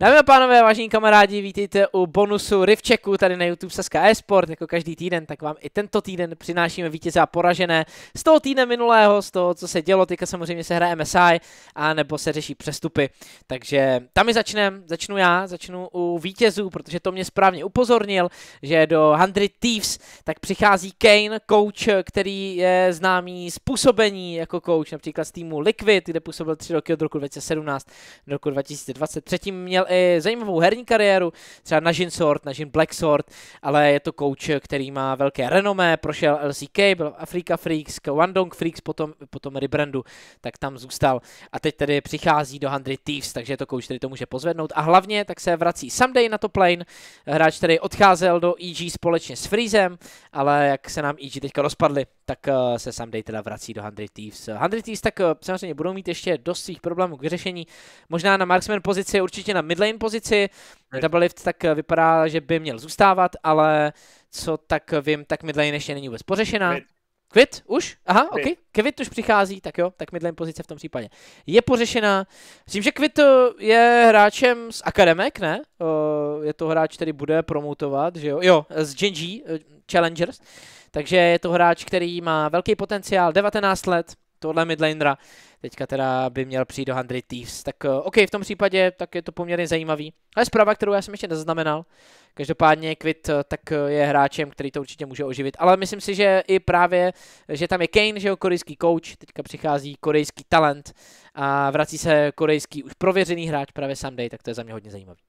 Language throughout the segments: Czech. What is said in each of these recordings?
Dámy a pánové, vážení kamarádi, vítejte u bonusu Rivčeku tady na YouTube Saska eSport. Jako každý týden, tak vám i tento týden přinášíme vítěze a poražené z toho týdne minulého, z toho, co se dělo. Teďka samozřejmě se hraje MSI a nebo se řeší přestupy. Takže tam i začneme, začnu já, začnu u vítězů, protože to mě správně upozornil, že do 100 Thieves tak přichází Kane, coach, který je známý způsobení jako coach, například z týmu Liquid, kde působil tři roky od roku 2017 do roku 2020. Předtím měl i eh, zajímavou herní kariéru, třeba na Jin Sword, na Jin Black Sword, ale je to kouč, který má velké renomé, prošel LCK, byl Afrika Freaks, Wandong Freaks, potom, potom rebrandu, tak tam zůstal. A teď tedy přichází do 100 Thieves, takže je to kouč, který to může pozvednout. A hlavně tak se vrací Someday na to plane, hráč, tedy odcházel do EG společně s Freezem, ale jak se nám EG teďka rozpadli, tak eh, se Sunday teda vrací do 100 Thieves. 100 Thieves tak eh, samozřejmě budou mít ještě dost svých problémů k vyřešení. Možná na marksman pozici, určitě na midlane pozici. Double lift tak eh, vypadá, že by měl zůstávat, ale co tak vím, tak midlane ještě není vůbec pořešená. Mid. Kvit? Už? Aha, kvit. ok. Kvit už přichází, tak jo, tak midlane pozice v tom případě. Je pořešená. Myslím, že Kvit eh, je hráčem z Akademek, ne? Eh, je to hráč, který bude promutovat, že jo? Jo, z Genji eh, Challengers. Takže je to hráč, který má velký potenciál, 19 let, tohle midlanera. Teďka teda by měl přijít do 100 Thieves. Tak eh, OK, v tom případě tak je to poměrně zajímavý. Ale zpráva, kterou já jsem ještě nezaznamenal. Každopádně Kvit eh, tak eh, je hráčem, který to určitě může oživit. Ale myslím si, že i právě, že tam je Kane, že jo, korejský coach, teďka přichází korejský talent a vrací se korejský už prověřený hráč právě Sunday, tak to je za mě hodně zajímavý.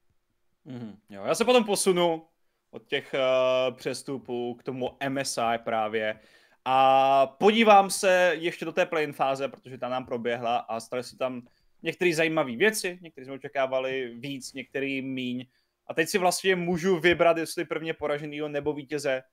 Mm, jo, já se potom posunu od těch uh, přestupů k tomu MSI právě. A podívám se ještě do té play fáze, protože ta nám proběhla a staly se tam některé zajímavé věci, některé jsme očekávali víc, některé míň. A teď si vlastně můžu vybrat, jestli prvně poraženýho nebo vítěze,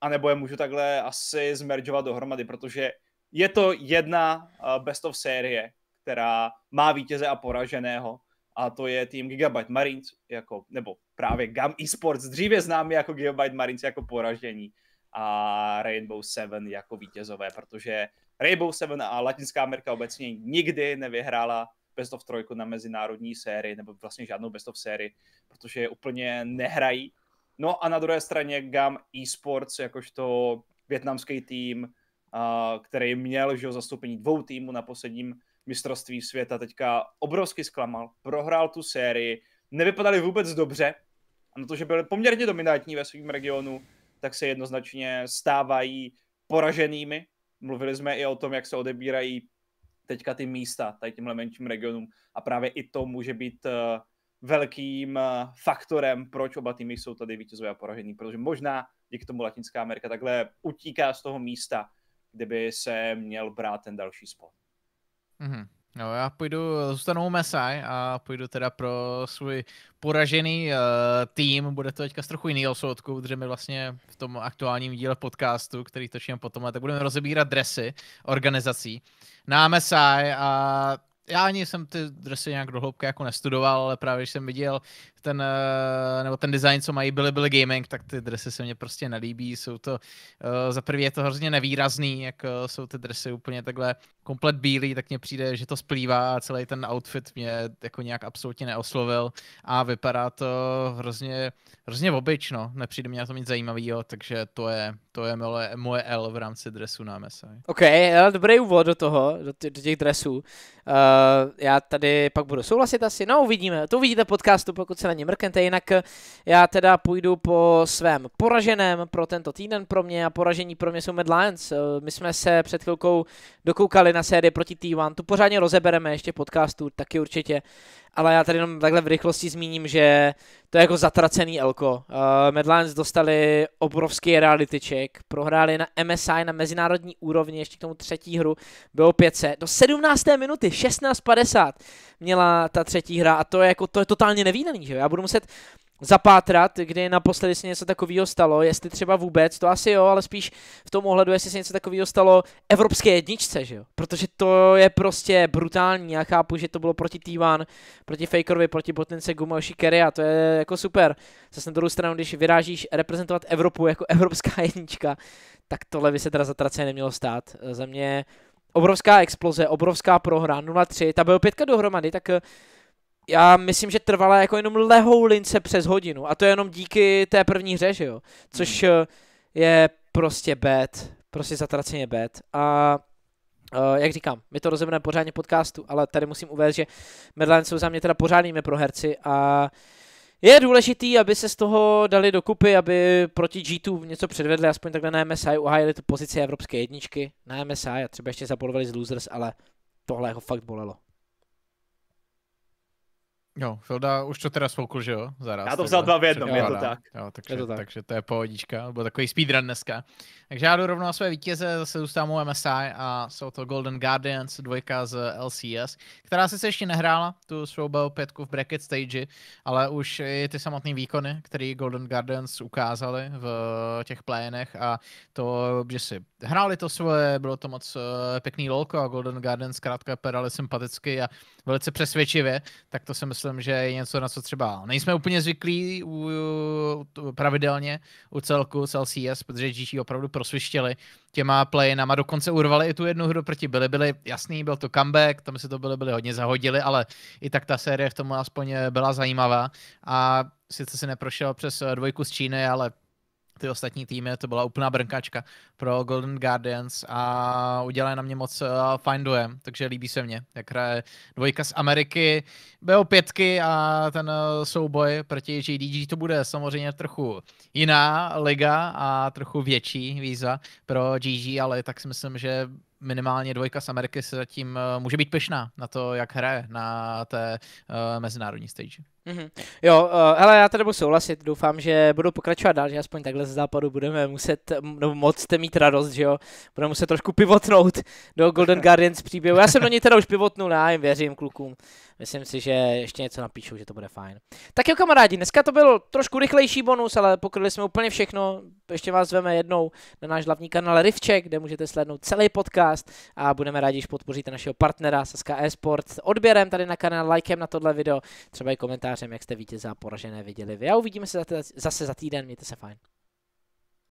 anebo je můžu takhle asi zmeržovat dohromady, protože je to jedna eh, best of série, která má vítěze a poraženého a to je tým Gigabyte Marines, jako, nebo právě GAM Esports, dříve známý jako Gigabyte Marines jako poražení a Rainbow Seven jako vítězové, protože Rainbow Seven a Latinská Amerika obecně nikdy nevyhrála Best of trojku na mezinárodní sérii, nebo vlastně žádnou Best of sérii, protože je úplně nehrají. No a na druhé straně GAM Esports, jakožto větnamský tým, který měl že, zastoupení dvou týmů na posledním mistrovství světa, teďka obrovsky zklamal, prohrál tu sérii, nevypadali vůbec dobře, a na to, že byli poměrně dominantní ve svém regionu, tak se jednoznačně stávají poraženými. Mluvili jsme i o tom, jak se odebírají teďka ty místa tady těmhle menším regionům a právě i to může být eh, velkým eh, faktorem, proč oba týmy jsou tady vítězové a poražený, protože možná díky tomu Latinská Amerika takhle utíká z toho místa, kde by se měl brát ten další spot. Mm-hmm. No, já půjdu, zůstanu u Mesaj a půjdu teda pro svůj poražený uh, tým. Bude to teďka z trochu jiného soudku, protože my vlastně v tom aktuálním díle podcastu, který točíme potom, tak budeme rozebírat dresy organizací na Mesaj a já ani jsem ty dresy nějak hloubky jako nestudoval, ale právě když jsem viděl ten, eh, nebo ten design, co mají byly byly gaming, tak ty dresy se mně prostě nelíbí, jsou to, eh, za prvé je to hrozně nevýrazný, jak eh, jsou ty dresy úplně takhle komplet bílý, tak mně přijde, že to splývá a celý ten outfit mě jako nějak absolutně neoslovil a vypadá to hrozně, hrozně obyč, no. nepřijde mě na to nic zajímavého, takže to je, to je moje, moje L v rámci dresu na MSI. Ok, dobrý úvod do toho, do, do těch dresů. Uh, Eh, já tady pak budu souhlasit asi, no uvidíme, to uvidíte podcastu, pokud se na ně mrknete, jinak eh, já teda půjdu po svém poraženém pro tento týden pro mě a poražení pro mě jsou Mad Lions. Eh, my jsme se před chvilkou dokoukali na sérii proti T1, tu pořádně rozebereme ještě podcastu, taky určitě, ale já tady jenom takhle v rychlosti zmíním, že to je jako zatracený elko. Uh, Medlands dostali obrovský reality check, prohráli na MSI na mezinárodní úrovni, ještě k tomu třetí hru bylo 500. Do 17. minuty, 16.50 měla ta třetí hra a to je jako, to je totálně nevýdaný, že Já budu muset zapátrat, kdy naposledy se něco takového stalo, jestli třeba vůbec, to asi jo, ale spíš v tom ohledu, jestli se něco takového stalo evropské jedničce, že jo? Protože to je prostě brutální, já chápu, že to bylo proti Týván, proti Fakerovi, proti Botnice Gumoši Kerry a to je jako super. Zase na druhou stranu, když vyrážíš reprezentovat Evropu jako evropská jednička, tak tohle by se teda zatraceně nemělo stát. Za mě obrovská exploze, obrovská prohra, 0-3, ta byl pětka dohromady, tak já myslím, že trvala jako jenom lehou lince přes hodinu a to je jenom díky té první hře, že jo, což hmm. eh, je prostě bad, prostě zatraceně bad a Uh, jak říkám, my to rozebereme pořádně podcastu, ale tady musím uvést, že Medline jsou za mě teda pořádnými proherci a je důležitý, aby se z toho dali dokupy, aby proti G2 něco předvedli, aspoň takhle na MSI uhájili tu pozici evropské jedničky na MSI a třeba ještě zapolovali z Losers, ale tohle ho fakt bolelo. Jo, Filda už to teda spoukl, že jo? Zaraz, Já to vzal dva v jednom, je to tak. Jo, takže, je to tak. takže to je pohodička, nebo takový speedrun dneska. Takže já jdu rovnou na své vítěze, zase zůstávám u MSI a jsou to Golden Guardians, dvojka z LCS, která sice ještě nehrála tu svou BO5 v bracket stage, ale už i ty samotné výkony, které Golden Guardians ukázali v těch plénech a to, že si hráli to svoje, bylo to moc eh, pěkný lolko a Golden Guardians zkrátka pedali sympaticky a velice přesvědčivě, tak to jsem myslel, myslím, že je něco, na co třeba nejsme úplně zvyklí u, u, pravidelně u celku LCS, protože GG opravdu prosvištěli těma playinama, dokonce urvali i tu jednu hru proti byli, byli jasný, byl to comeback, tam si to byli, byli hodně zahodili, ale i tak ta série v tom aspoň byla zajímavá a sice si neprošel přes dvojku z Číny, ale ty ostatní týmy, to byla úplná brnkačka pro Golden Guardians a udělali na mě moc uh, fajn dojem, takže líbí se mě, jak hraje dvojka z Ameriky, BO5 a ten uh, souboj proti JDG to bude samozřejmě trochu jiná liga a trochu větší víza pro GG, ale tak si myslím, že minimálně dvojka z Ameriky se zatím eh, může být pyšná na to, jak hraje na té uh, mezinárodní stage. Mm-hmm. Jo, uh, hele, já tady budu souhlasit, doufám, že budu pokračovat dál, že aspoň takhle z západu budeme muset, nebo moc mít radost, že jo, budeme muset trošku pivotnout do Golden Guardians příběhu. Já jsem do ní teda už pivotnul, já jim věřím klukům, myslím si, že ještě něco napíšu, že to bude fajn. Tak jo kamarádi, dneska to byl trošku rychlejší bonus, ale pokryli jsme úplně všechno, ještě vás zveme jednou na náš hlavní kanál Rivček, kde můžete slednout celý podcast podcast a budeme rádi, když podpoříte našeho partnera Saska Esports odběrem tady na kanál, likem na tohle video, třeba i komentářem, jak jste vítěze a poražené viděli vy. A uvidíme se zase za týden, mějte se fajn.